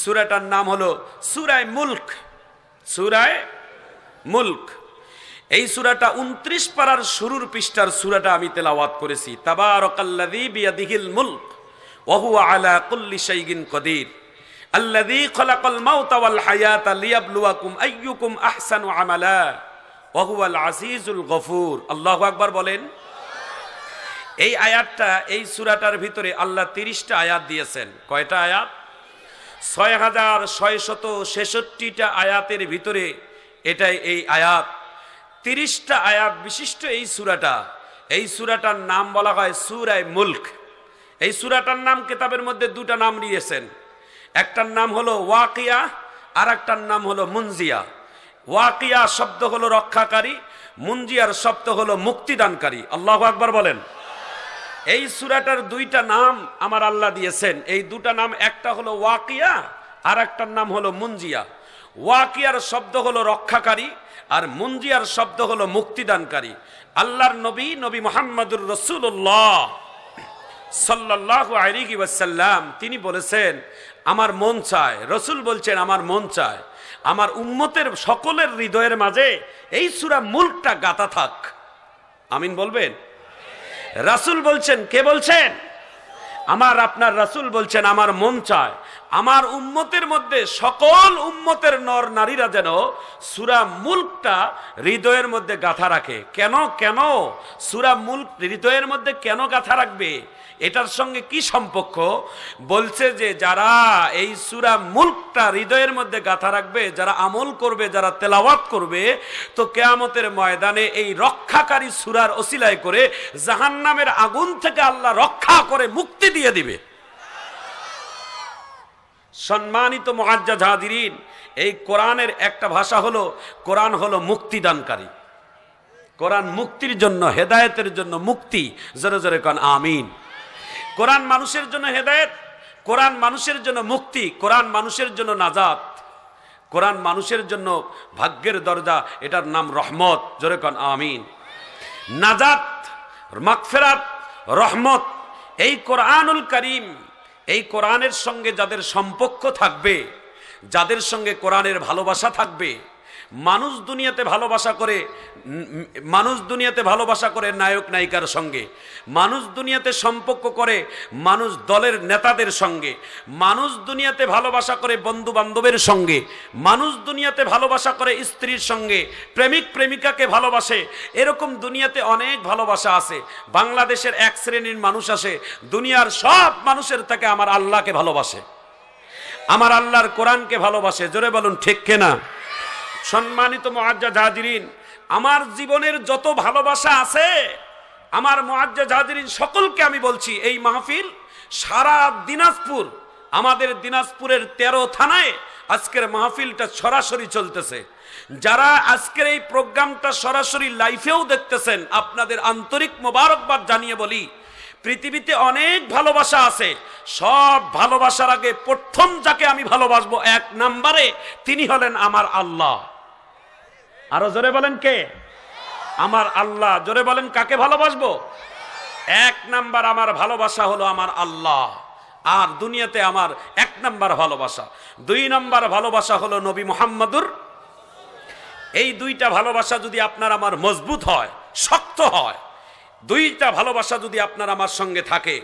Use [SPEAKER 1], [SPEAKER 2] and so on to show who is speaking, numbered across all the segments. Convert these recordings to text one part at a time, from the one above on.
[SPEAKER 1] সুরাটার নাম হলো সুরায় মুল্ক সুরায় মুল্ক এই সুরাটা উনত্রিশ পাড়ার শুরুর পৃষ্ঠার সুরাটা আমি তেলাওয়াত করেছি তাবারকাল্লাযী বিয়াদিহিল মুলক ওয়া হুয়া আলা কুল্লি শাইইন কদির আল্লাযী খলাকাল মাউতা ওয়াল হায়াতা লিয়াবলুয়াকুম আইয়ুকুম আহসানু আমালা ওয়া হুয়াল আজিজুল গফুর আল্লাহ আকবার বলেন এই আয়াতটা এই সূরাটার ভিতরে আল্লাহ তিরিশটা আয়াত দিয়েছেন কয়টা আয়াত ছয় হাজার ছয় শত ছেষট্টিটা আয়াতের ভিতরে এটাই এই আয়াত তিরিশটা আয়াত বিশিষ্ট এই সুরাটা এই সুরাটার নাম বলা হয় সুরায় মুল্ক এই সুরাটার নাম কেতাবের মধ্যে দুটা নাম নিয়েছেন একটার নাম হলো ওয়াকিয়া আর একটার নাম হলো মুনজিয়া ওয়াকিয়া শব্দ হলো রক্ষাকারী মুনজিয়ার শব্দ হলো মুক্তিদানকারী আল্লাহ আকবর বলেন এই সুরাটার দুইটা নাম আমার আল্লাহ দিয়েছেন এই দুটা নাম একটা হলো ওয়াকিয়া আর একটার নাম হলো মুঞ্জিয়া ওয়াকিয়ার শব্দ হলো রক্ষাকারী আর মুঞ্জিয়ার শব্দ হলো মুক্তিদানকারী আল্লাহর নবী নবী মোহাম্মদুর রসুল্লাহ সাল্লাহ আলিকি ওয়াসাল্লাম তিনি বলেছেন আমার মন চায় রসুল বলছেন আমার মন চায় আমার উম্মতের সকলের হৃদয়ের মাঝে এই সুরা মুল্কটা গাতা থাক আমিন বলবেন রাসুল বলছেন কে বলছেন আমার আপনার রাসুল বলছেন আমার মন চায় আমার উম্মতের মধ্যে সকল উম্মতের নর নারীরা যেন সুরা মুল্কটা হৃদয়ের মধ্যে গাথা রাখে কেন কেন সুরা মুল্ক হৃদয়ের মধ্যে কেন গাথা রাখবে এটার সঙ্গে কি সম্পর্ক বলছে যে যারা এই সুরা মুল্কটা হৃদয়ের মধ্যে গাথা রাখবে যারা আমল করবে যারা তেলাওয়াত করবে তো কেয়ামতের ময়দানে এই রক্ষাকারী সুরার অসিলায় করে জাহান নামের আগুন থেকে আল্লাহ রক্ষা করে মুক্তি দিয়ে দিবে সম্মানিত মহাজ্জা জাহাদিরিন এই কোরআনের একটা ভাষা হলো কোরআন হলো মুক্তিদানকারী কোরআন মুক্তির জন্য হেদায়তের জন্য মুক্তি জোরে জোরে কন আমিন কোরআন মানুষের জন্য হেদায়ত কোরআন মানুষের জন্য মুক্তি কোরআন মানুষের জন্য নাজাত কোরআন মানুষের জন্য ভাগ্যের দরজা এটার নাম রহমত জোরে কন আমিন নাজাত মাকফেরাত রহমত এই কোরআনুল করিম এই কোরআনের সঙ্গে যাদের সম্পর্ক থাকবে যাদের সঙ্গে কোরআনের ভালোবাসা থাকবে মানুষ দুনিয়াতে ভালোবাসা করে মানুষ দুনিয়াতে ভালোবাসা করে নায়ক নায়িকার সঙ্গে মানুষ দুনিয়াতে সম্পর্ক করে মানুষ দলের নেতাদের সঙ্গে মানুষ দুনিয়াতে ভালোবাসা করে বন্ধু বান্ধবের সঙ্গে মানুষ দুনিয়াতে ভালোবাসা করে স্ত্রীর সঙ্গে প্রেমিক প্রেমিকাকে ভালোবাসে এরকম দুনিয়াতে অনেক ভালোবাসা আছে বাংলাদেশের এক শ্রেণীর মানুষ আসে দুনিয়ার সব মানুষের থেকে আমার আল্লাহকে ভালোবাসে আমার আল্লাহর কোরআনকে ভালোবাসে জোরে বলুন ঠিক কেনা সম্মানিত মহাজ্জা জাহাজিরিন আমার জীবনের যত ভালোবাসা আছে আমার মহাজ্জা জাহাজিরিন সকলকে আমি বলছি এই মাহফিল সারা দিনাজপুর আমাদের দিনাজপুরের তেরো থানায় আজকের মাহফিলটা সরাসরি চলতেছে যারা আজকের এই প্রোগ্রামটা সরাসরি লাইফেও দেখতেছেন আপনাদের আন্তরিক মোবারকবাদ জানিয়ে বলি পৃথিবীতে অনেক ভালোবাসা আছে সব ভালোবাসার আগে প্রথম যাকে আমি ভালোবাসবো এক নাম্বারে তিনি হলেন আমার আল্লাহ আরো জোরে বলেন কে আমার আল্লাহ জোরে বলেন কাকে ভালোবাসবো এক নাম্বার আমার ভালোবাসা হলো আমার আল্লাহ আর দুনিয়াতে আমার এক নাম্বার ভালোবাসা দুই নাম্বার ভালোবাসা হলো নবী মোহাম্মদুর এই দুইটা ভালোবাসা যদি আপনার আমার মজবুত হয় শক্ত হয় দুইটা ভালোবাসা যদি আপনার আমার সঙ্গে থাকে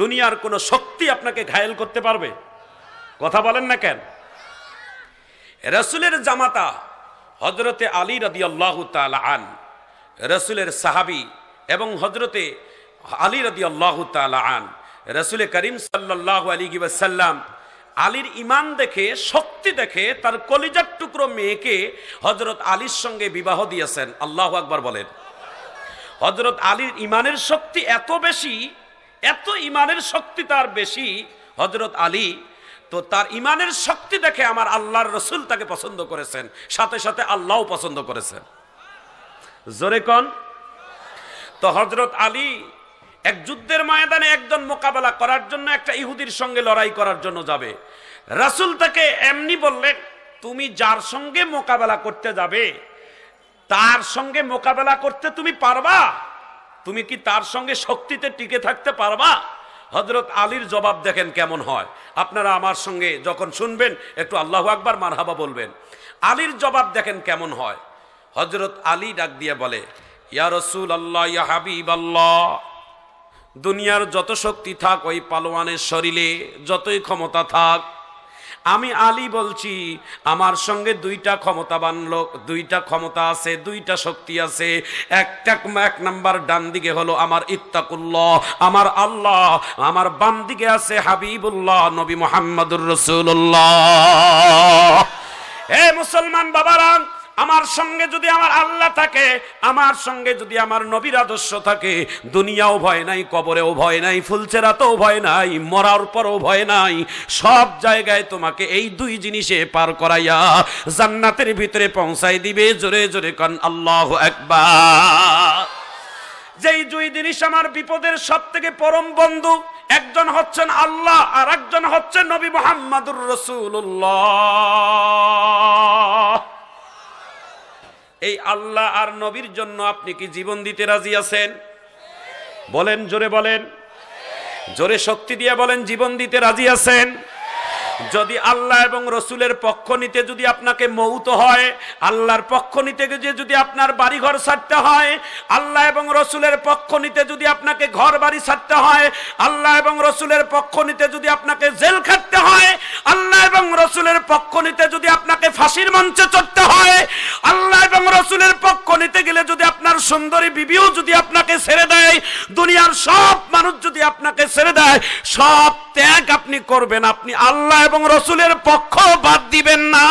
[SPEAKER 1] দুনিয়ার কোনো শক্তি আপনাকে ঘায়েল করতে পারবে কথা বলেন না কেন রসুলের জামাতা হজরতে আলী রদি আল্লাহ আন রসুলের সাহাবি এবং হজরতে আলী রদি আল্লাহ আন রসুল করিম সাল্লাহ আলী সাল্লাম আলীর ইমান দেখে শক্তি দেখে তার কলিজার টুকরো মেয়েকে হজরত আলীর সঙ্গে বিবাহ দিয়েছেন আল্লাহ আকবর বলেন হজরত আলীর ইমানের শক্তি এত বেশি এত ইমানের শক্তি তার বেশি হজরত আলী তো তার ইমানের শক্তি দেখে আমার আল্লাহর রসুল তাকে পছন্দ করেছেন সাথে সাথে আল্লাহও পছন্দ করেছেন জোরে কন তো হজরত আলী এক যুদ্ধের ময়দানে একজন মোকাবেলা করার জন্য একটা ইহুদির সঙ্গে লড়াই করার জন্য যাবে রাসুল তাকে এমনি বললে তুমি যার সঙ্গে মোকাবেলা করতে যাবে তার সঙ্গে মোকাবেলা করতে তুমি পারবা তুমি কি তার সঙ্গে শক্তিতে টিকে থাকতে পারবা হজরত আলীর জবাব দেখেন কেমন হয় আপনারা আমার সঙ্গে যখন শুনবেন একটু আল্লাহ আকবার মারহাবা বলবেন আলীর জবাব দেখেন কেমন হয় হজরত আলী ডাক দিয়ে বলে ইয়া রসুল আল্লাহ ইয়া হাবিব আল্লাহ দুনিয়ার যত শক্তি থাক ওই পালোয়ানের শরীরে যতই ক্ষমতা থাক আমি আলী বলছি আমার সঙ্গে দুইটা ক্ষমতাবান লোক দুইটা ক্ষমতা আছে দুইটা শক্তি আছে একটা এক নাম্বার ডান দিকে হলো আমার ইত্তাকুল্লাহ আমার আল্লাহ আমার বাম দিকে আছে হাবিবুল্লাহ নবী মোহাম্মদুর রসুল্লাহ হে মুসলমান বাবারাম আমার সঙ্গে যদি আমার আল্লাহ থাকে আমার সঙ্গে যদি আমার নবীর আদর্শ থাকে দুনিয়াও ভয় নাই কবরেও ভয় নাই ফুলচেরাতেও ভয় নাই মরার পরও ভয় নাই সব জায়গায় তোমাকে এই দুই জিনিসে পার করাইয়া জান্নাতের ভিতরে পৌঁছাই দিবে জোরে জোরে কন আল্লাহ একবার যেই দুই জিনিস আমার বিপদের সব থেকে পরম বন্ধু একজন হচ্ছেন আল্লাহ আর একজন হচ্ছেন নবী মোহাম্মদুর রসুল্লাহ এই আল্লাহ আর নবীর জন্য আপনি কি জীবন দিতে রাজি আছেন বলেন জোরে বলেন জোরে শক্তি দিয়ে বলেন জীবন দিতে রাজি আছেন যদি আল্লাহ এবং রসুলের পক্ষ নিতে যদি আপনাকে মৌত হয় আল্লাহর পক্ষ নিতে গিয়ে যদি আপনার বাড়িঘর ছাড়তে হয় আল্লাহ এবং রসুলের পক্ষ নিতে যদি আপনাকে ঘর বাড়ি ছাড়তে হয় আল্লাহ এবং রসুলের পক্ষ নিতে যদি আপনাকে জেল খাটতে হয় আল্লাহ এবং রসুলের পক্ষ নিতে যদি আপনাকে ফাঁসির মঞ্চে চড়তে হয় আল্লাহ এবং রসুলের পক্ষ নিতে গেলে যদি আপনার সুন্দরী বিবিও যদি আপনাকে ছেড়ে দেয় দুনিয়ার সব মানুষ যদি আপনাকে ছেড়ে দেয় সব ত্যাগ আপনি করবেন আপনি আল্লাহ এবং রসুলের পক্ষ বাদ দিবেন না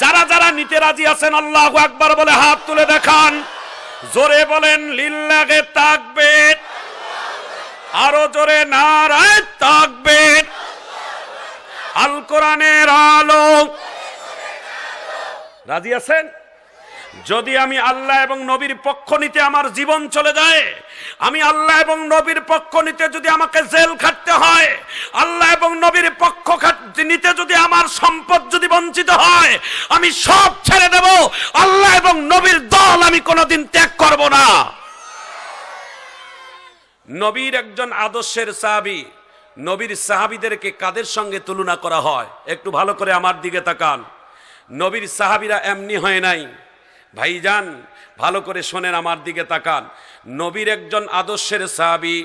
[SPEAKER 1] যারা যারা নিতে রাজি আছেন আল্লাহ একবার বলে হাত তুলে দেখান জোরে বলেন লিল্লাগে তাকবে আরো জোরে নারায় তাকবে আল কোরআনের আলো রাজি আছেন যদি আমি আল্লাহ এবং নবীর পক্ষ নিতে আমার জীবন চলে যায় আমি আল্লাহ এবং নবীর পক্ষ নিতে যদি আমাকে জেল খাটতে হয় আল্লাহ এবং নবীর পক্ষ নিতে যদি আমার সম্পদ যদি বঞ্চিত হয় আমি সব ছেড়ে দেব আল্লাহ এবং নবীর দল আমি কোনোদিন ত্যাগ করব না নবীর একজন আদর্শের সাহাবি নবীর সাহাবিদেরকে কাদের সঙ্গে তুলনা করা হয় একটু ভালো করে আমার দিকে তাকান নবীর সাহাবিরা এমনি হয় নাই ভাইজান ভালো করে শোনেন আমার দিকে তাকান নবীর একজন আদর্শের সাহাবি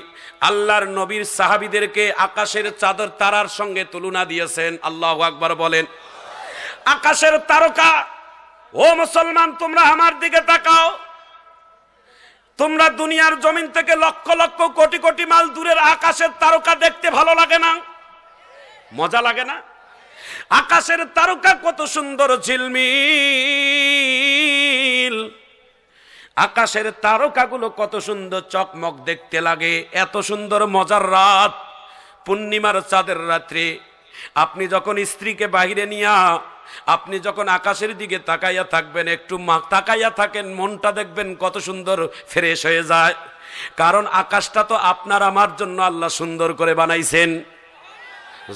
[SPEAKER 1] আল্লাহর নবীর সাহাবিদেরকে আকাশের চাদর তারার সঙ্গে তুলনা দিয়েছেন আল্লাহ আকবর বলেন আকাশের তারকা ও মুসলমান তোমরা আমার দিকে তাকাও তোমরা দুনিয়ার জমিন থেকে লক্ষ লক্ষ কোটি কোটি মাল দূরের আকাশের তারকা দেখতে ভালো লাগে না মজা লাগে না আকাশের তারকা কত সুন্দর ঝিলমিল আকাশের তারকাগুলো কত সুন্দর চকমক দেখতে লাগে এত সুন্দর মজার রাত পূর্ণিমার চাঁদের রাত্রে আপনি যখন স্ত্রীকে বাহিরে নিয়া আপনি যখন আকাশের দিকে তাকাইয়া থাকবেন একটু তাকাইয়া থাকেন মনটা দেখবেন কত সুন্দর ফ্রেশ হয়ে যায় কারণ আকাশটা তো আপনার আমার জন্য আল্লাহ সুন্দর করে বানাইছেন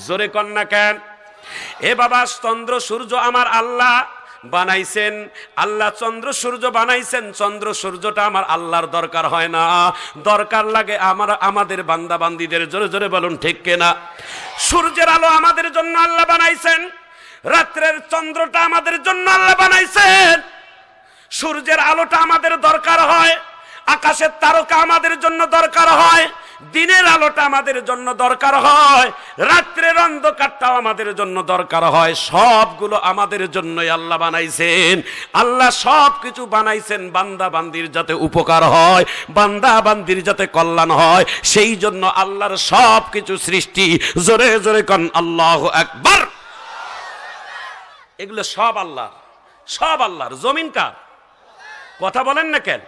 [SPEAKER 1] জোরে কন্যা কেন এ বাবা চন্দ্র সূর্য আমার আল্লাহ বানাইছেন আল্লাহ চন্দ্র সূর্য বানাইছেন চন্দ্র সূর্যটা আমার আল্লাহর দরকার হয় না দরকার লাগে আমার আমাদের বান্দিদের জোরে জোরে বলুন ঠিক কেনা সূর্যের আলো আমাদের জন্য আল্লাহ বানাইছেন রাত্রের চন্দ্রটা আমাদের জন্য আল্লাহ বানাইছেন সূর্যের আলোটা আমাদের দরকার হয় আকাশের তারকা আমাদের জন্য দরকার হয় দিনের আলোটা আমাদের জন্য দরকার হয় রাত্রের অন্ধকারটাও আমাদের জন্য দরকার হয় সবগুলো আমাদের জন্যই আল্লাহ বানাইছেন আল্লাহ সব কিছু বানাইছেন বান্দা বান্দির যাতে উপকার হয় বান্দা বান্দির যাতে কল্যাণ হয় সেই জন্য আল্লাহর সব কিছু সৃষ্টি জোরে জোরে কন আল্লাহ একবার এগুলো সব আল্লাহর সব আল্লাহর জমিন কার কথা বলেন না কেন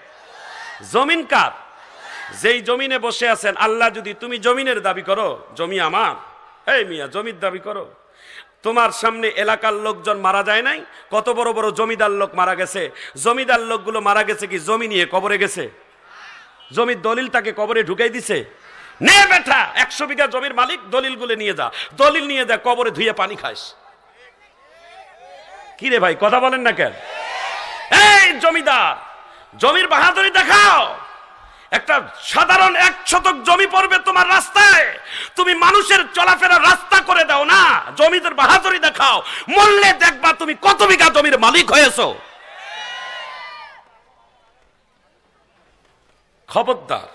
[SPEAKER 1] জমিন কার যেই জমিনে বসে আছেন আল্লাহ যদি তুমি জমিনের দাবি করো জমি আমার এই মিয়া জমির দাবি করো তোমার সামনে এলাকার লোকজন মারা যায় নাই কত বড় বড় জমিদার লোক মারা গেছে জমিদার লোকগুলো মারা গেছে কি জমি নিয়ে কবরে গেছে জমির দলিল তাকে কবরে ঢুকাই দিছে নে বেটা একশো বিঘা জমির মালিক দলিল গুলো নিয়ে যা দলিল নিয়ে যা কবরে ধুয়ে পানি খাস কি রে ভাই কথা বলেন না কেন এই জমিদার জমির বাহাদুরি দেখাও একটা সাধারণ এক শতক জমি পড়বে তোমার রাস্তায় তুমি মানুষের চলাফেরা রাস্তা করে দাও না জমিদের বাহাদুরি দেখাও মূল্যে দেখবা তুমি কত বিঘা জমির মালিক হয়েছো খবরদার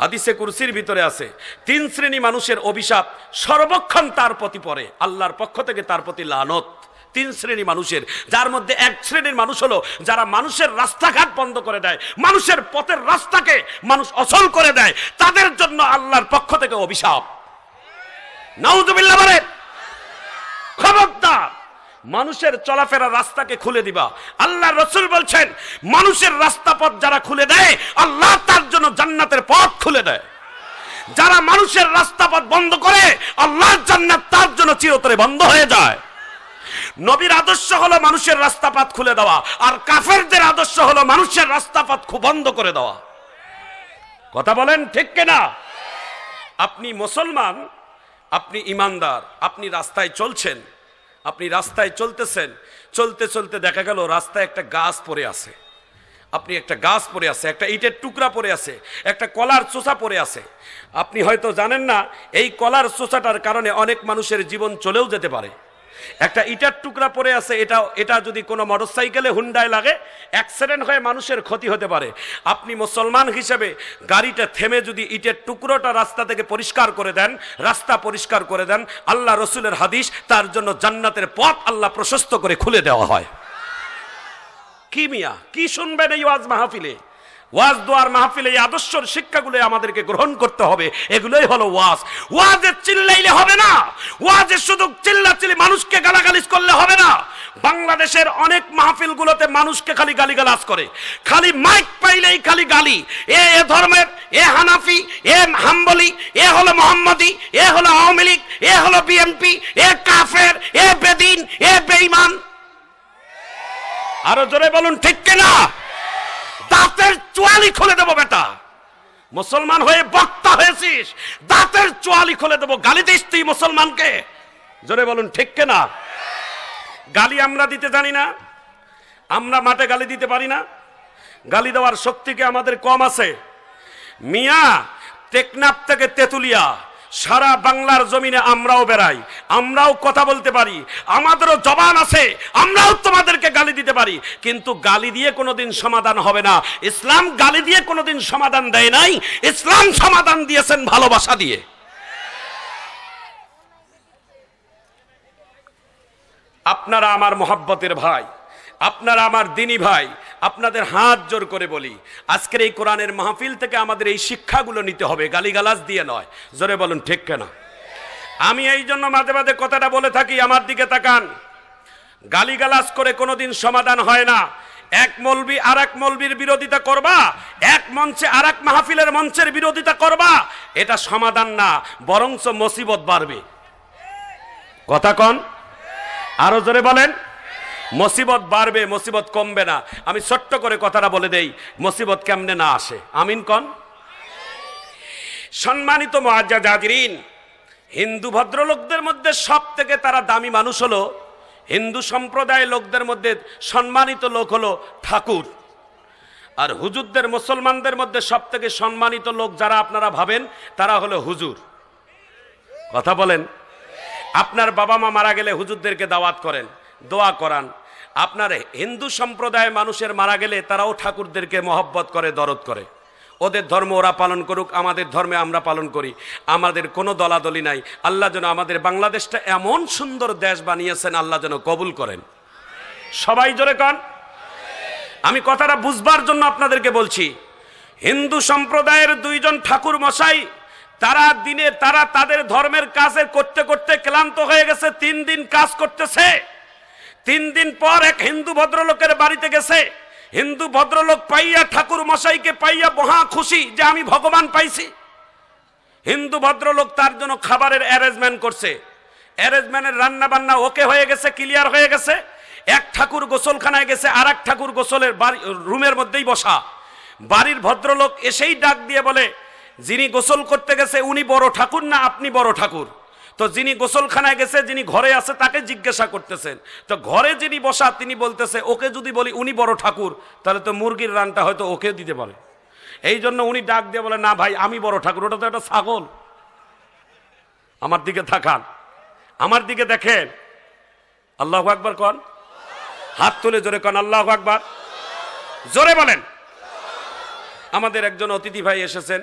[SPEAKER 1] হাদিসে কুরসির ভিতরে আছে তিন শ্রেণী মানুষের অভিশাপ সর্বক্ষণ তার প্রতি পড়ে আল্লাহর পক্ষ থেকে তার প্রতি লানত তিন শ্রেণী মানুষের যার মধ্যে এক শ্রেণীর মানুষ হলো যারা মানুষের রাস্তাঘাট বন্ধ করে দেয় মানুষের পথের রাস্তাকে মানুষ অচল করে দেয় তাদের জন্য আল্লাহর পক্ষ থেকে অভিশাপ খবরদার মানুষের চলাফেরা রাস্তাকে খুলে দিবা আল্লাহ রসুল বলছেন মানুষের রাস্তা পথ যারা খুলে দেয় আল্লাহ তার জন্য জান্নাতের পথ খুলে দেয় যারা মানুষের রাস্তা পথ বন্ধ করে আল্লাহ জান্নাত তার জন্য চিরতরে বন্ধ হয়ে যায় নবীর আদর্শ হলো মানুষের রাস্তাপাত খুলে দেওয়া আর কাফেরদের আদর্শ হলো মানুষের রাস্তাপাত বন্ধ করে দেওয়া কথা বলেন ঠিক কিনা আপনি মুসলমান আপনি ইমানদার আপনি রাস্তায় চলছেন আপনি রাস্তায় চলতেছেন চলতে চলতে দেখা গেল রাস্তায় একটা গাছ পড়ে আছে আপনি একটা গাছ পড়ে আছে একটা ইটের টুকরা পড়ে আছে একটা কলার চোষা পড়ে আছে আপনি হয়তো জানেন না এই কলার চোষাটার কারণে অনেক মানুষের জীবন চলেও যেতে পারে একটা ইটার টুকরা পরে আছে এটা এটা যদি কোনো মোটরসাইকেলে হুন্ডায় লাগে অ্যাক্সিডেন্ট হয়ে মানুষের ক্ষতি হতে পারে আপনি মুসলমান হিসেবে গাড়িটা থেমে যদি ইটের টুকরোটা রাস্তা থেকে পরিষ্কার করে দেন রাস্তা পরিষ্কার করে দেন আল্লাহ রসুলের হাদিস তার জন্য জান্নাতের পথ আল্লাহ প্রশস্ত করে খুলে দেওয়া হয় কি মিয়া কি শুনবেন এই ওয়াজ মাহফিলে ওয়াজ দোয়ার মাহফিলে এই আদর্শর শিক্ষাগুলো আমাদেরকে গ্রহণ করতে হবে এগুলোই হলো ওয়াজ ওয়াজে চিল্লাইলে হবে না ওয়াজে শুধু চিল্লাচিল্লি মানুষকে গালাগালিজ করলে হবে না বাংলাদেশের অনেক মাহফিলগুলোতে মানুষকে খালি গালিগালাজ করে খালি মাইক পাইলেই খালি গালি এ এ ধর্মের এ হানাফি এ হাম্বলি এ হলো মোহাম্মদী এ হলো আওয়ামী লীগ এ হলো বিএনপি এ কাফের এ বেদিন এ বেঈমান আরো জোরে বলুন ঠিক কিনা দাঁতের চোয়ালি খুলে দেবো বেটা মুসলমান হয়ে বক্তা হয়েছিস দাঁতের চোয়ালি খুলে দেবো গালি দিস তুই মুসলমানকে জোরে বলুন ঠিক না গালি আমরা দিতে জানি না আমরা মাঠে গালি দিতে পারি না গালি দেওয়ার শক্তিকে আমাদের কম আছে মিয়া টেকনাপ থেকে তেতুলিয়া সারা বাংলার জমিনে আমরাও বেড়াই আমরাও কথা বলতে পারি আমাদেরও জবান আছে আমরাও তোমাদেরকে গালি দিতে পারি কিন্তু গালি দিয়ে কোনোদিন সমাধান হবে না ইসলাম গালি দিয়ে কোনোদিন সমাধান দেয় নাই ইসলাম সমাধান দিয়েছেন ভালোবাসা দিয়ে আপনারা আমার মোহাব্বতের ভাই আপনারা আমার দিনী ভাই আপনাদের হাত জোর করে বলি আজকের এই কোরআনের মাহফিল থেকে আমাদের এই শিক্ষাগুলো নিতে হবে গালিগালাজ দিয়ে নয় জোরে বলুন ঠিক কেনা আমি এই জন্য মাঝে মাঝে কথাটা বলে থাকি আমার দিকে তাকান গালিগালাজ করে কোনোদিন সমাধান হয় না এক মলবি আর এক মলবির বিরোধিতা করবা এক মঞ্চে আর এক মাহফিলের মঞ্চের বিরোধিতা করবা এটা সমাধান না বরঞ্চ মুসিবত বাড়বে কথা কন আরো জোরে বলেন মুসিবত বাড়বে মুসিবত কমবে না আমি ছোট্ট করে কথাটা বলে দেই মুসিবত কেমনে না আসে আমিন কন সম্মানিত মহাজাজাদিন হিন্দু ভদ্রলোকদের মধ্যে সব থেকে তারা দামি মানুষ হলো হিন্দু সম্প্রদায়ের লোকদের মধ্যে সম্মানিত লোক হলো ঠাকুর আর হুজুরদের মুসলমানদের মধ্যে সব থেকে সম্মানিত লোক যারা আপনারা ভাবেন তারা হলো হুজুর কথা বলেন আপনার বাবা মা মারা গেলে হুজুরদেরকে দাওয়াত করেন দোয়া করান আপনার হিন্দু সম্প্রদায় মানুষের মারা গেলে তারাও ঠাকুরদেরকে মহব্বত করে দরদ করে ওদের ধর্ম ওরা পালন করুক আমাদের ধর্মে আমরা পালন করি আমাদের কোনো দলাদলি নাই আল্লাহ যেন আমাদের বাংলাদেশটা এমন সুন্দর দেশ বানিয়েছেন আল্লাহ যেন কবুল করেন সবাই জোরে কন আমি কথাটা বুঝবার জন্য আপনাদেরকে বলছি হিন্দু সম্প্রদায়ের দুইজন ঠাকুর মশাই তারা দিনে তারা তাদের ধর্মের কাজে করতে করতে ক্লান্ত হয়ে গেছে তিন দিন কাজ করতেছে তিন দিন পর এক হিন্দু ভদ্রলোকের বাড়িতে গেছে হিন্দু ভদ্রলোক পাইয়া ঠাকুর মশাইকে পাইয়া মহা খুশি যে আমি ভগবান পাইছি হিন্দু ভদ্রলোক তার জন্য খাবারের অ্যারেঞ্জমেন্ট করছে অ্যারেঞ্জমেন্টের রান্না বান্না ওকে হয়ে গেছে ক্লিয়ার হয়ে গেছে এক ঠাকুর গোসলখানায় গেছে আর এক ঠাকুর গোসলের বাড়ি রুমের মধ্যেই বসা বাড়ির ভদ্রলোক এসেই ডাক দিয়ে বলে যিনি গোসল করতে গেছে উনি বড় ঠাকুর না আপনি বড় ঠাকুর তো যিনি গোসলখানায় গেছে যিনি ঘরে আছে তাকে জিজ্ঞাসা করতেছেন তো ঘরে যিনি বসা তিনি বলতেছে ওকে যদি বলি উনি বড় ঠাকুর তাহলে তো মুরগির রানটা হয়তো ওকে দিতে পারে এই জন্য উনি ডাক দিয়ে বলে না ভাই আমি বড় ঠাকুর ওটা তো একটা ছাগল আমার দিকে থাকান আমার দিকে দেখেন আল্লাহ আকবর কন হাত তুলে জোরে কন আল্লাহ আকবর জোরে বলেন আমাদের একজন অতিথি ভাই এসেছেন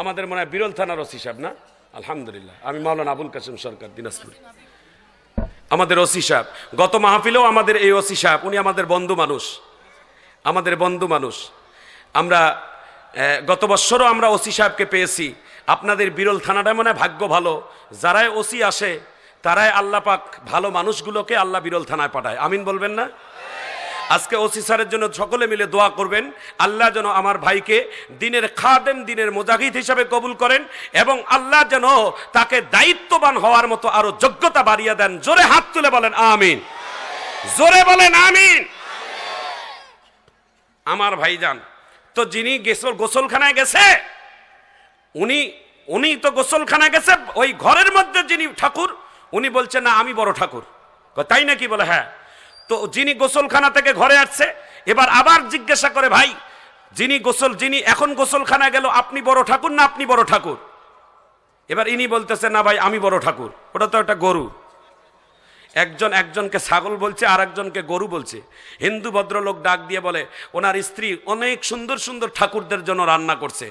[SPEAKER 1] আমাদের মনে হয় বিরল থানার ওসি সাহেব না আলহামদুলিল্লাহ আমি মাওলানা আবুল কাসেম সরকার দিনাজপুর আমাদের ওসি সাহেব গত মাহফিলেও আমাদের এই ওসি সাহেব উনি আমাদের বন্ধু মানুষ আমাদের বন্ধু মানুষ আমরা গত বছরও আমরা ওসি সাহেবকে পেয়েছি আপনাদের বিরল থানাটা মনে ভাগ্য ভালো যারাই ওসি আসে তারাই আল্লাপাক ভালো মানুষগুলোকে আল্লাহ বিরল থানায় পাঠায় আমিন বলবেন না আজকে ওসি স্যারের জন্য সকলে মিলে দোয়া করবেন আল্লাহ যেন আমার ভাইকে দিনের খাদেম দিনের মোজাহিদ হিসাবে কবুল করেন এবং আল্লাহ যেন তাকে দায়িত্ববান হওয়ার মতো আরো যোগ্যতা বাড়িয়ে দেন জোরে হাত তুলে বলেন আমিন জোরে বলেন আমিন আমার ভাইজান তো যিনি গেসল গোসলখানায় গেছে উনি উনি তো গোসলখানায় গেছে ওই ঘরের মধ্যে যিনি ঠাকুর উনি বলছেন না আমি বড় ঠাকুর তাই নাকি বলে হ্যাঁ তো যিনি গোসলখানা থেকে ঘরে আসছে এবার আবার জিজ্ঞাসা করে ভাই যিনি গোসল যিনি এখন গোসলখানা গেল আপনি বড় ঠাকুর না আপনি বড় ঠাকুর এবার ইনি বলতেছে না ভাই আমি বড় ঠাকুর ওটা তো একটা গরু একজন একজনকে ছাগল বলছে আর একজনকে গরু বলছে হিন্দু ভদ্রলোক ডাক দিয়ে বলে ওনার স্ত্রী অনেক সুন্দর সুন্দর ঠাকুরদের জন্য রান্না করছে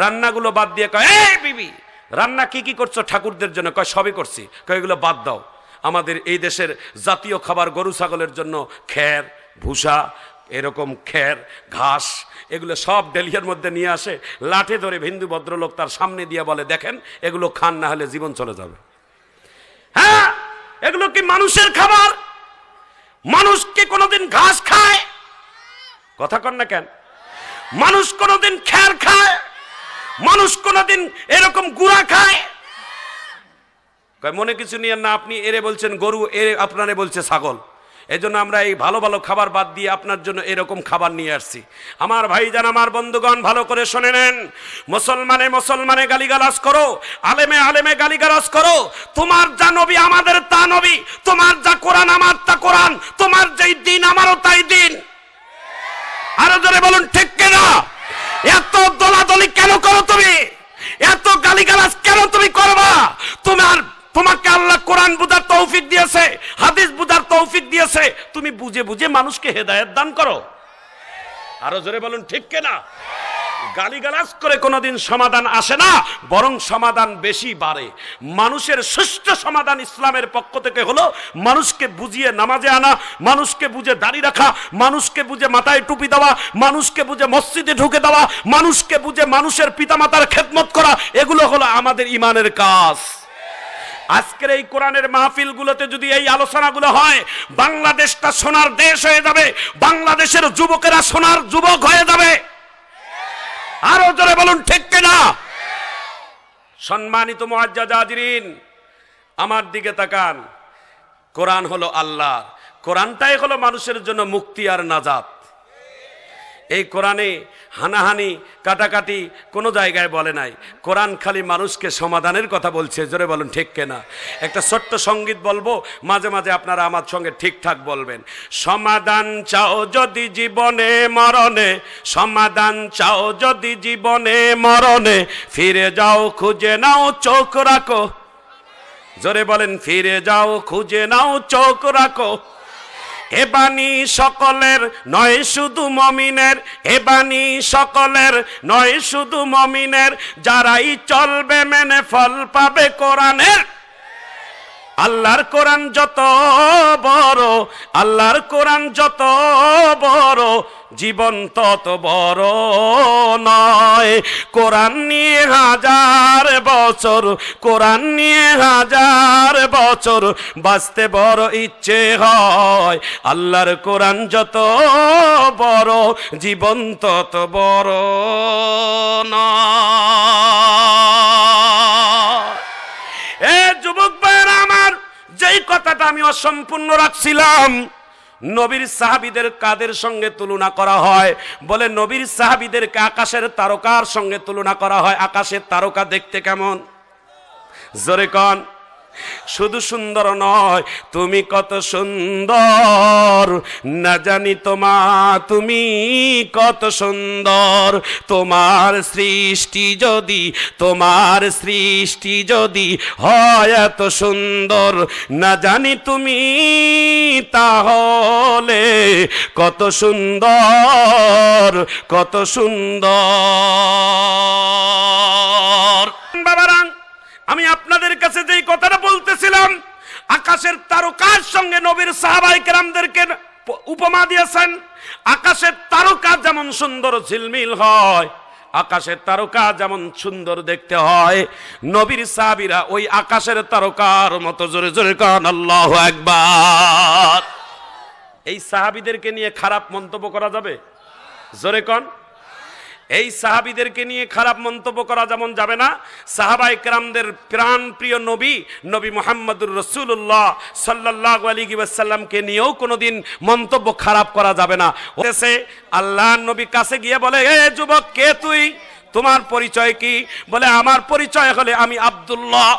[SPEAKER 1] রান্নাগুলো বাদ দিয়ে কয় এই বিবি রান্না কি কি করছো ঠাকুরদের জন্য কয় সবই করছি কয় এগুলো বাদ দাও আমাদের এই দেশের জাতীয় খাবার গরু ছাগলের জন্য খ্যার ভূষা এরকম খ্যার ঘাস এগুলো সব ডেলিয়ার মধ্যে নিয়ে আসে লাঠে ধরে হিন্দু ভদ্রলোক তার সামনে দিয়ে বলে দেখেন এগুলো খান না হলে জীবন চলে যাবে হ্যাঁ এগুলো কি মানুষের খাবার মানুষ কি কোনোদিন ঘাস খায় কথা কর না কেন মানুষ কোনোদিন খ্যার খায় মানুষ কোনোদিন এরকম গুড়া খায় কয় মনে কিছু নিয়ে না আপনি এরে বলছেন গরু এরে আপনারে বলছে ছাগল এই জন্য আমরা এই ভালো ভালো খাবার বাদ দিয়ে আপনার জন্য এরকম খাবার নিয়ে আসছি আমার ভাই যান আমার বন্ধুগণ ভালো করে শুনে নেন মুসলমানে মুসলমানে গালিগালাজ করো আলেমে আলেমে গালিগালাজ করো তোমার যা নবী আমাদের তা নবী তোমার যা কোরআন আমার তা কোরআন তোমার যেই দিন আমারও তাই দিন আরো জোরে বলুন ঠিক কিনা এত দলাদলি কেন করো তুমি এত গালিগালাস কেন তুমি করবা তোমার তোমাকে আল্লাহ কোরআন বুঝার তৌফিক দিয়েছে হাদিস বুঝার তৌফিক দিয়েছে তুমি বুঝে বুঝে মানুষকে হেদায়ত দান করো আরো জোরে বলুন ঠিক কেনা গালিগালাজ করে কোনোদিন সমাধান আসে না বরং সমাধান বেশি বাড়ে মানুষের সুষ্ঠ সমাধান ইসলামের পক্ষ থেকে হলো মানুষকে বুঝিয়ে নামাজে আনা মানুষকে বুঝে দাঁড়িয়ে রাখা মানুষকে বুঝে মাথায় টুপি দেওয়া মানুষকে বুঝে মসজিদে ঢুকে দেওয়া মানুষকে বুঝে মানুষের পিতামাতার খেদমত করা এগুলো হলো আমাদের ইমানের কাজ আজকের এই কোরআনের মাহফিলগুলোতে যদি এই আলোচনাগুলো হয় বাংলাদেশটা সোনার দেশ হয়ে যাবে বাংলাদেশের যুবকেরা সোনার যুবক হয়ে যাবে আরো জোরে বলুন ঠিক কিনা সম্মানিত মহাজ্জাজিরিন আমার দিকে তাকান কোরআন হলো আল্লাহ কোরআনটাই হলো মানুষের জন্য মুক্তি আর নাজাত এই কোরআনে হানাহানি কাটাকাটি কোনো জায়গায় বলে নাই কোরআন খালি মানুষকে সমাধানের কথা বলছে জোরে বলুন ঠিক কেনা একটা ছোট্ট সঙ্গীত বলবো মাঝে মাঝে আপনারা আমার সঙ্গে ঠিকঠাক বলবেন সমাধান চাও যদি জীবনে মরণে সমাধান চাও যদি জীবনে মরণে ফিরে যাও খুঁজে নাও চোখ রাখো জোরে বলেন ফিরে যাও খুঁজে নাও চোখ রাখো হে সকলের নয় শুধু মমিনের হে সকলের নয় শুধু মমিনের যারাই চলবে মেনে ফল পাবে কোরআনের আল্লাহর কোরআন যত বড় আল্লাহর কোরআন যত বড় জীবন তত বড় নয় কোরআন নিয়ে হাজার বছর কোরআন নিয়ে হাজার বছর বাঁচতে বড় ইচ্ছে হয় আল্লাহর কোরআন যত বড় জীবন তত বড় এ যুবক ভাইয়েরা আমার যেই কথাটা আমি অসম্পূর্ণ রাখছিলাম নবীর সাহাবিদের কাদের সঙ্গে তুলনা করা হয় বলে নবীর সাহাবিদেরকে আকাশের তারকার সঙ্গে তুলনা করা হয় আকাশের তারকা দেখতে কেমন জোরে কন শুধু সুন্দর নয় তুমি কত সুন্দর না জানি তোমা তুমি কত সুন্দর তোমার সৃষ্টি যদি তোমার সৃষ্টি যদি হয় এত সুন্দর না জানি তুমি তাহলে কত সুন্দর কত সুন্দর বাবারাং আমি আপনাদের কাছে যেই কথাটা বলতেছিলাম আকাশের তারকার সঙ্গে নবীর সাহাবাই কেরামদেরকে উপমা দিয়েছেন আকাশের তারকা যেমন সুন্দর ঝিলমিল হয় আকাশের তারকা যেমন সুন্দর দেখতে হয় নবীর সাহাবিরা ওই আকাশের তারকার মতো জোরে জোরে কান আল্লাহ একবার এই সাহাবিদেরকে নিয়ে খারাপ মন্তব্য করা যাবে জোরে কন এই সাহাবিদেরকে নিয়ে খারাপ মন্তব্য করা যেমন যাবে না সাহাবা ইকরামদের প্রাণ প্রিয় নবী নবী মোহাম্মদুর রসুল্লাহ সাল্লাহ আলী সাল্লামকে নিয়েও কোনোদিন মন্তব্য খারাপ করা যাবে না দেশে আল্লাহ নবী কাছে গিয়ে বলে এ যুবক কে তুই তোমার পরিচয় কি বলে আমার পরিচয় হলে আমি আবদুল্লাহ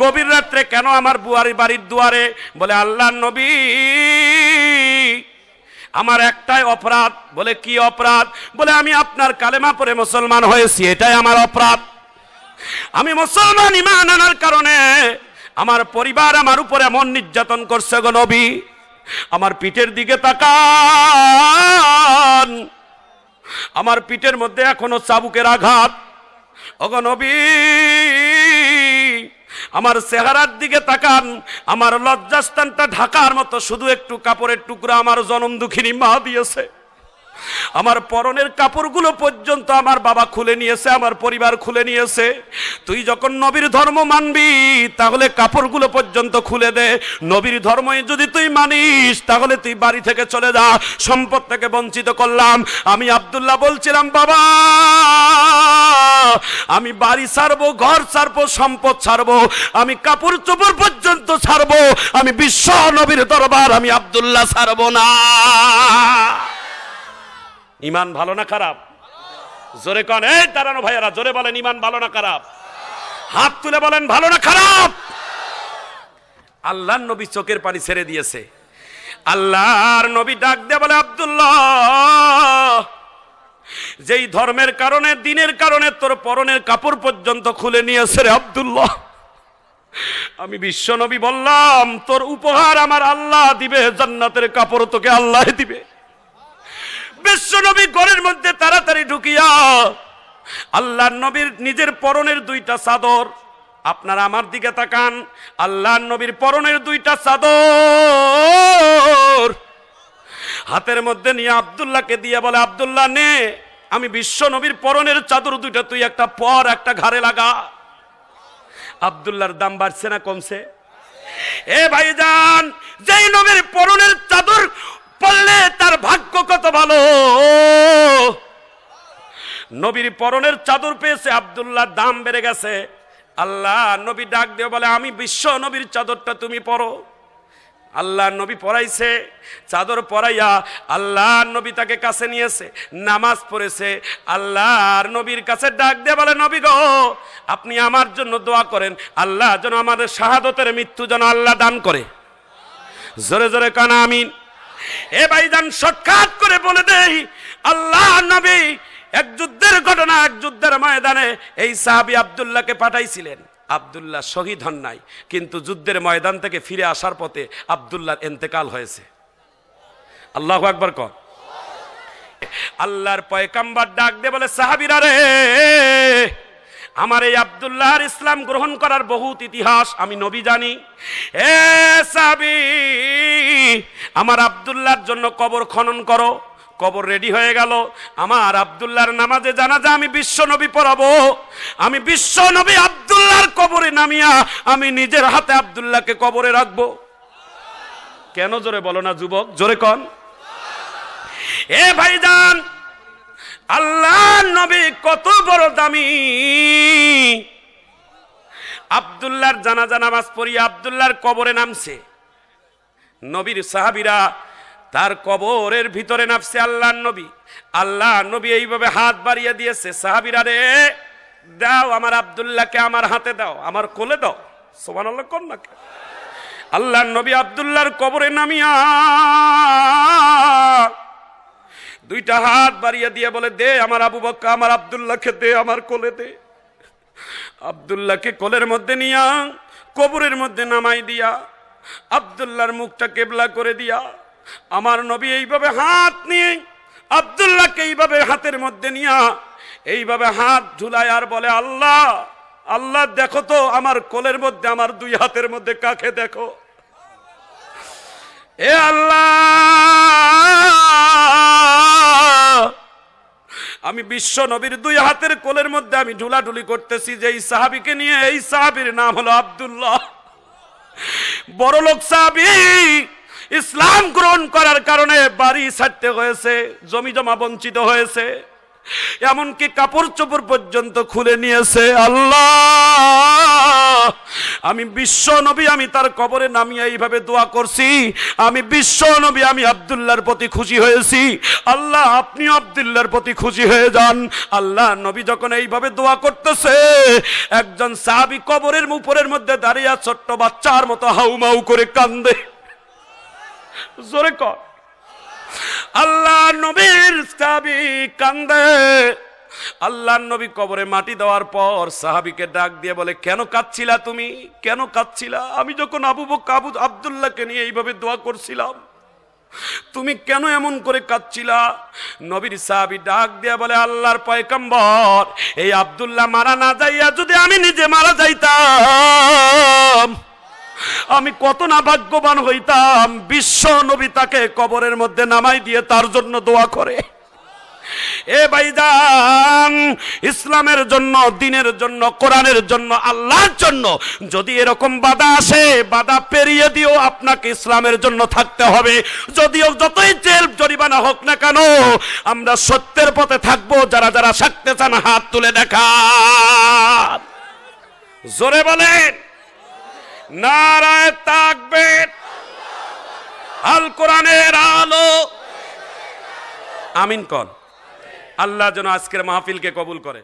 [SPEAKER 1] গভীর রাত্রে কেন আমার বুয়ারি বাড়ির দুয়ারে বলে আল্লাহ নবী আমার একটাই অপরাধ বলে কি অপরাধ বলে আমি আপনার কালেমা পরে মুসলমান হয়েছি এটাই আমার অপরাধ আমি মুসলমান ইমান আনার কারণে আমার পরিবার আমার উপরে এমন নির্যাতন করছে গো নবী আমার পিঠের দিকে তাকান আমার পিঠের মধ্যে এখনো চাবুকের আঘাত অগনবী আমার চেহারার দিকে তাকান আমার লজ্জাস্থানটা ঢাকার মতো শুধু একটু কাপড়ের টুকরা আমার জনম দুঃখিনী মা দিয়েছে আমার পরনের কাপড়গুলো পর্যন্ত আমার বাবা খুলে নিয়েছে আমার পরিবার খুলে নিয়েছে তুই যখন নবীর ধর্ম মানবি তাহলে কাপড়গুলো পর্যন্ত খুলে দে নবীর ধর্মই যদি তুই মানিস তাহলে তুই বাড়ি থেকে চলে যা সম্পদ থেকে বঞ্চিত করলাম আমি আবদুল্লাহ বলছিলাম বাবা আমি বাড়ি ছাড়বো ঘর ছাড়বো সম্পদ ছাড়বো আমি কাপড় চোপড় পর্যন্ত ছাড়বো আমি বিশ্ব নবীর দরবার আমি আবদুল্লাহ ছাড়বো না ইমান ভালো না খারাপ জোরে কন এই দাঁড়ানো ভাইয়ারা জোরে বলেন ইমান ভালো না খারাপ হাত তুলে বলেন ভালো না খারাপ আল্লাহর নবী চোখের পানি ছেড়ে দিয়েছে আল্লাহর নবী ডাক দে বলে আবদুল্লাহ যেই ধর্মের কারণে দিনের কারণে তোর পরনের কাপড় পর্যন্ত খুলে নিয়েছে রে আবদুল্লাহ আমি বিশ্ব নবী বললাম তোর উপহার আমার আল্লাহ দিবে জান্নাতের কাপড় তোকে আল্লাহ দিবে বিশ্ব নবী ঘরের মধ্যে তাড়াতাড়ি ঢুকিয়া আল্লাহ নবীর নিজের পরনের দুইটা চাদর আপনারা আমার দিকে তাকান আল্লাহ নবীর পরনের দুইটা চাদর হাতের মধ্যে নিয়ে আবদুল্লাহকে দিয়ে বলে আবদুল্লাহ নে আমি বিশ্ব নবীর পরনের চাদর দুইটা তুই একটা পর একটা ঘাড়ে লাগা আবদুল্লাহর দাম বাড়ছে না কমছে এ ভাই যান যেই নবীর পরনের চাদর পড়লে তার ভাগ্য কত ভালো নবীর পরনের চাদর পেয়েছে আবদুল্লাহ দাম বেড়ে গেছে আল্লাহ নবী ডাক দিয়ে বলে আমি বিশ্ব নবীর চাদরটা তুমি পরো আল্লাহ নবী পড়াইছে চাদর পরাইয়া আল্লাহ নবী তাকে কাছে নিয়েছে নামাজ পড়েছে আর নবীর কাছে ডাক দিয়ে বলে নবী গো আপনি আমার জন্য দোয়া করেন আল্লাহ যেন আমাদের শাহাদতের মৃত্যু যেন আল্লাহ দান করে জোরে জোরে কানা আমিন এ ভাইজান শর্টকাট করে বলে দেই আল্লাহ নবী এক যুদ্ধের ঘটনা এক যুদ্ধের ময়দানে এই সাহাবি আবদুল্লাহকে পাঠাইছিলেন আবদুল্লাহ শহীদ হন নাই কিন্তু যুদ্ধের ময়দান থেকে ফিরে আসার পথে আবদুল্লাহর এন্তেকাল হয়েছে আল্লাহ একবার কর আল্লাহর পয়কাম্বার ডাক দিয়ে বলে সাহাবিরা রে আমার এই আবদুল্লাহর ইসলাম গ্রহণ করার বহুত ইতিহাস আমি নবী জানি এ সাবি আমার আবদুল্লাহর জন্য কবর খনন করো কবর রেডি হয়ে গেল আমার আবদুল্লাহর নামাজে জানা জানাজা আমি বিশ্ব নবী পড়াবো আমি বিশ্ব নবী আবদুল্লাহর কবরে নামিয়া আমি নিজের হাতে আবদুল্লাহকে কবরে রাখবো কেন জোরে বলো না যুবক জোরে কন এ ভাইজান আল্লাহ নবী কত বড় দামি আবদুল্লার জানাজা নামাজ পড়ি আবদুল্লার কবরে নামছে নবীর সাহাবিরা তার কবরের ভিতরে নামছে আল্লাহ নবী আল্লাহ নবী এইভাবে হাত বাড়িয়ে দিয়েছে সাহাবিরা রে দাও আমার আবদুল্লাহকে আমার হাতে দাও আমার কোলে দাও সোমান আল্লাহ না আল্লাহ নবী আবদুল্লাহর কবরে নামিয়া দুইটা হাত বাড়িয়ে দিয়ে বলে দে আমার আবু বক্কা আমার আবদুল্লাহকে দে আমার কোলে দে আবদুল্লাহকে কোলের মধ্যে নিয়া কবরের মধ্যে নামাই দিয়া আবদুল্লাহর মুখটা কেবলা করে দিয়া আমার নবী এইভাবে হাত নিয়ে আবদুল্লাহকে এইভাবে হাতের মধ্যে নিয়া এইভাবে হাত ঝুলায় আর বলে আল্লাহ আল্লাহ দেখো তো আমার কোলের মধ্যে আমার দুই হাতের মধ্যে কাকে দেখো হে আল্লাহ আমি বিশ্ব নবীর দুই হাতের কোলের মধ্যে আমি ঢুলাঢুলি করতেছি যে এই সাহাবিকে নিয়ে এই সাহাবির নাম হলো আবদুল্লাহ বড় লোক সাহাবি ইসলাম গ্রহণ করার কারণে বাড়ি ছাড়তে হয়েছে জমি জমা বঞ্চিত হয়েছে এমনকি কাপড় চোপড় পর্যন্ত খুলে নিয়েছে আল্লাহ আমি বিশ্ব নবী আমি তার কবরে নামিয়ে এইভাবে দোয়া করছি আমি বিশ্ব নবী আমি আবদুল্লার প্রতি খুশি হয়েছি আল্লাহ আপনি আবদুল্লার প্রতি খুশি হয়ে যান আল্লাহ নবী যখন এইভাবে দোয়া করতেছে একজন সাহাবি কবরের উপরের মধ্যে দাঁড়িয়ে ছোট্ট বাচ্চার মতো হাউমাউ করে কান্দে জোরে কর আল্লাহ নবীর সাবি কান্দে আল্লাহর নবী কবরে মাটি দেওয়ার পর সাহাবিকে ডাক দিয়ে বলে কেন কাঁদছিলা তুমি কেন কাঁদছিলা আমি যখন আবু বক আবু আবদুল্লাহকে নিয়ে এইভাবে দোয়া করছিলাম তুমি কেন এমন করে কাঁদছিলা নবীর সাহাবি ডাক দিয়ে বলে আল্লাহর পয়কম্বর এই আবদুল্লাহ মারা না যাইয়া যদি আমি নিজে মারা যাইতাম আমি কত না ভাগ্যবান হইতাম বিশ্ব নবী তাকে কবরের মধ্যে নামাই দিয়ে তার জন্য দোয়া করে এ বাইদান ইসলামের জন্য দিনের জন্য কোরআনের জন্য আল্লাহর জন্য যদি এরকম বাধা আসে বাধা পেরিয়ে দিও আপনাকে ইসলামের জন্য থাকতে হবে যদিও যতই জেল জরিমানা হোক না কেন আমরা সত্যের পথে থাকবো যারা যারা থাকতে চান হাত তুলে দেখা জোরে বলেন নারায় তাকবে আল কোরআনের আলো আমিন কন আল্লাহ যেন আজকের মাহফিলকে কবুল করে